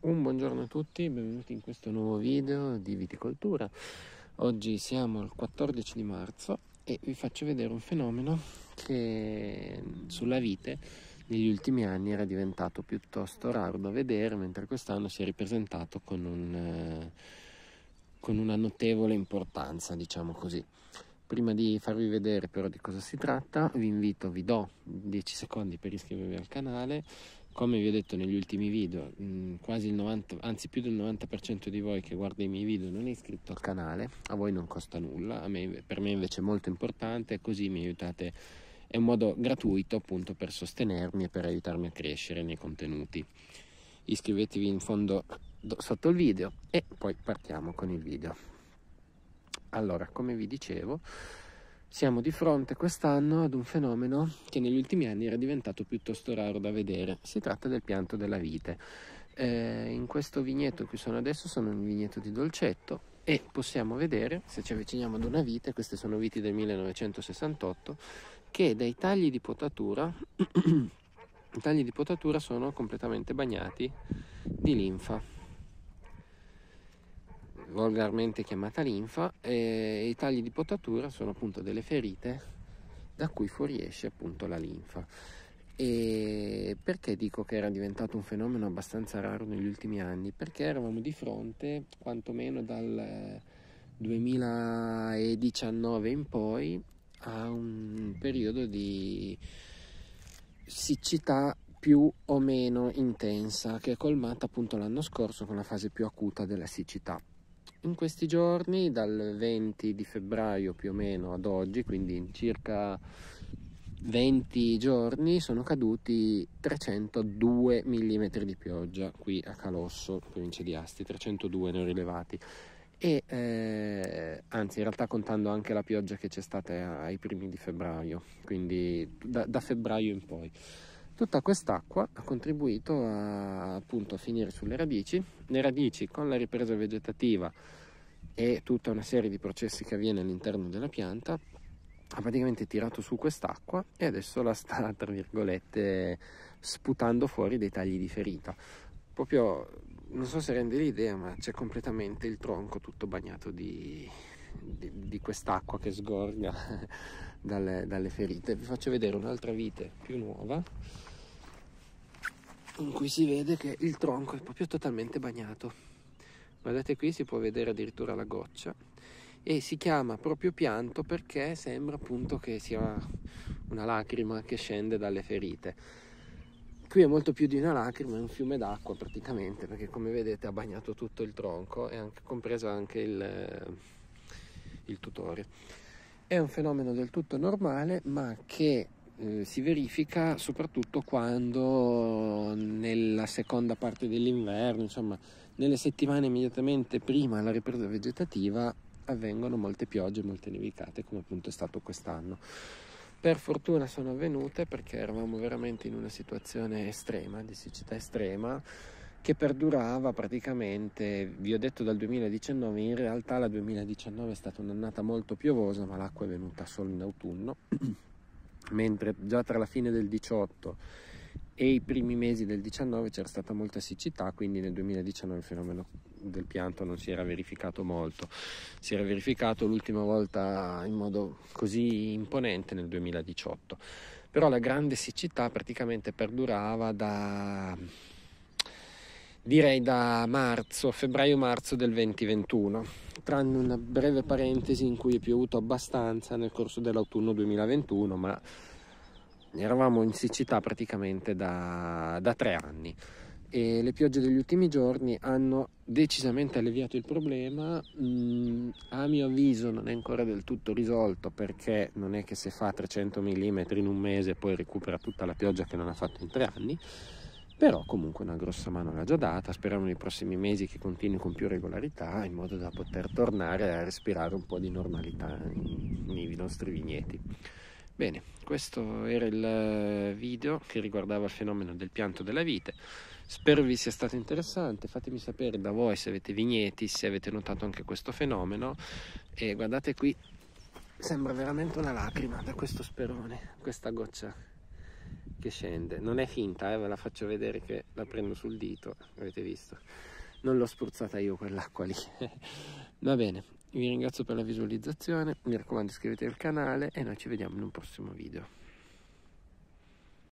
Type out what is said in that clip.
Un buongiorno a tutti, benvenuti in questo nuovo video di viticoltura. Oggi siamo il 14 di marzo e vi faccio vedere un fenomeno che sulla vite negli ultimi anni era diventato piuttosto raro da vedere, mentre quest'anno si è ripresentato con, un, eh, con una notevole importanza, diciamo così. Prima di farvi vedere però di cosa si tratta, vi invito, vi do 10 secondi per iscrivervi al canale come vi ho detto negli ultimi video, mm, quasi il 90, anzi più del 90% di voi che guarda i miei video non è iscritto al canale, a voi non costa nulla, me, per me invece è molto importante, così mi aiutate, è un modo gratuito appunto per sostenermi e per aiutarmi a crescere nei contenuti. Iscrivetevi in fondo sotto il video e poi partiamo con il video. Allora, come vi dicevo, siamo di fronte quest'anno ad un fenomeno che negli ultimi anni era diventato piuttosto raro da vedere. Si tratta del pianto della vite. Eh, in questo vigneto qui sono adesso sono un vigneto di dolcetto e possiamo vedere, se ci avviciniamo ad una vite, queste sono viti del 1968, che dai tagli di potatura i tagli di potatura sono completamente bagnati di linfa volgarmente chiamata linfa, e i tagli di potatura sono appunto delle ferite da cui fuoriesce appunto la linfa. E perché dico che era diventato un fenomeno abbastanza raro negli ultimi anni? Perché eravamo di fronte, quantomeno dal 2019 eh, in poi, a un periodo di siccità più o meno intensa che è colmata appunto l'anno scorso con la fase più acuta della siccità. In questi giorni, dal 20 di febbraio più o meno ad oggi, quindi in circa 20 giorni, sono caduti 302 mm di pioggia qui a Calosso, provincia di Asti, 302 ne ho rilevati. E, eh, anzi in realtà contando anche la pioggia che c'è stata ai primi di febbraio, quindi da, da febbraio in poi. Tutta quest'acqua ha contribuito a, appunto, a finire sulle radici, le radici con la ripresa vegetativa e tutta una serie di processi che avviene all'interno della pianta ha praticamente tirato su quest'acqua e adesso la sta, tra virgolette, sputando fuori dei tagli di ferita. Proprio, non so se rende l'idea, ma c'è completamente il tronco tutto bagnato di, di, di quest'acqua che sgorga dalle, dalle ferite. Vi faccio vedere un'altra vite più nuova in cui si vede che il tronco è proprio totalmente bagnato. Guardate qui si può vedere addirittura la goccia e si chiama proprio pianto perché sembra appunto che sia una lacrima che scende dalle ferite. Qui è molto più di una lacrima, è un fiume d'acqua praticamente perché come vedete ha bagnato tutto il tronco e anche, compreso anche il, eh, il tutore. È un fenomeno del tutto normale ma che eh, si verifica soprattutto quando nella seconda parte dell'inverno, insomma nelle settimane immediatamente prima la ripresa vegetativa avvengono molte piogge, molte nevicate come appunto è stato quest'anno. Per fortuna sono avvenute perché eravamo veramente in una situazione estrema, di siccità estrema, che perdurava praticamente, vi ho detto dal 2019, in realtà la 2019 è stata un'annata molto piovosa, ma l'acqua è venuta solo in autunno. mentre già tra la fine del 18 e i primi mesi del 19 c'era stata molta siccità, quindi nel 2019 il fenomeno del pianto non si era verificato molto. Si era verificato l'ultima volta in modo così imponente nel 2018. Però la grande siccità praticamente perdurava da direi da marzo, febbraio-marzo del 2021, tranne una breve parentesi in cui è piovuto abbastanza nel corso dell'autunno 2021, ma eravamo in siccità praticamente da, da, tre anni e le piogge degli ultimi giorni hanno decisamente alleviato il problema, mm, a mio avviso non è ancora del tutto risolto perché non è che se fa 300 mm in un mese poi recupera tutta la pioggia che non ha fatto in tre anni, però comunque una grossa mano l'ha già data, speriamo nei prossimi mesi che continui con più regolarità in modo da poter tornare a respirare un po' di normalità nei nostri vigneti. Bene, questo era il video che riguardava il fenomeno del pianto della vite. Spero vi sia stato interessante, fatemi sapere da voi se avete vigneti, se avete notato anche questo fenomeno e guardate qui, sembra veramente una lacrima da questo sperone, questa goccia che scende. Non è finta, eh, ve la faccio vedere che la prendo sul dito, avete visto. Non l'ho spruzzata io quell'acqua lì. Va bene, vi ringrazio per la visualizzazione, mi raccomando iscrivetevi al canale e noi ci vediamo in un prossimo video.